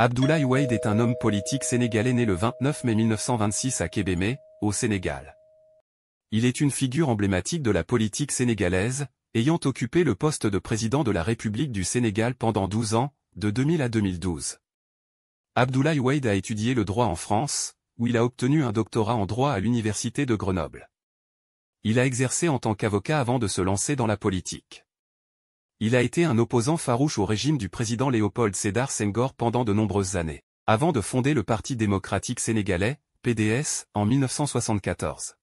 Abdoulaye Wade est un homme politique sénégalais né le 29 mai 1926 à Kébémé, au Sénégal. Il est une figure emblématique de la politique sénégalaise, ayant occupé le poste de président de la République du Sénégal pendant 12 ans, de 2000 à 2012. Abdoulaye Wade a étudié le droit en France, où il a obtenu un doctorat en droit à l'Université de Grenoble. Il a exercé en tant qu'avocat avant de se lancer dans la politique. Il a été un opposant farouche au régime du président Léopold Sédar Senghor pendant de nombreuses années, avant de fonder le Parti démocratique sénégalais, PDS, en 1974.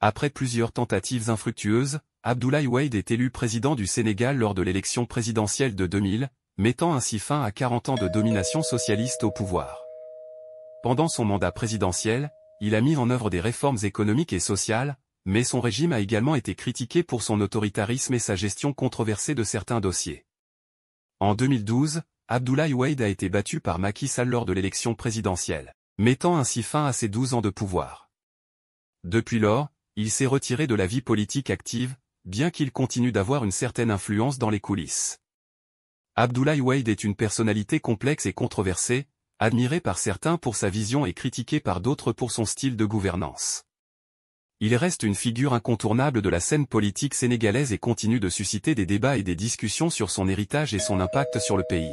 Après plusieurs tentatives infructueuses, Abdoulaye Wade est élu président du Sénégal lors de l'élection présidentielle de 2000, mettant ainsi fin à 40 ans de domination socialiste au pouvoir. Pendant son mandat présidentiel, il a mis en œuvre des réformes économiques et sociales, mais son régime a également été critiqué pour son autoritarisme et sa gestion controversée de certains dossiers. En 2012, Abdoulaye Wade a été battu par Macky Sall lors de l'élection présidentielle, mettant ainsi fin à ses 12 ans de pouvoir. Depuis lors, il s'est retiré de la vie politique active, bien qu'il continue d'avoir une certaine influence dans les coulisses. Abdoulaye Wade est une personnalité complexe et controversée, admirée par certains pour sa vision et critiquée par d'autres pour son style de gouvernance il reste une figure incontournable de la scène politique sénégalaise et continue de susciter des débats et des discussions sur son héritage et son impact sur le pays.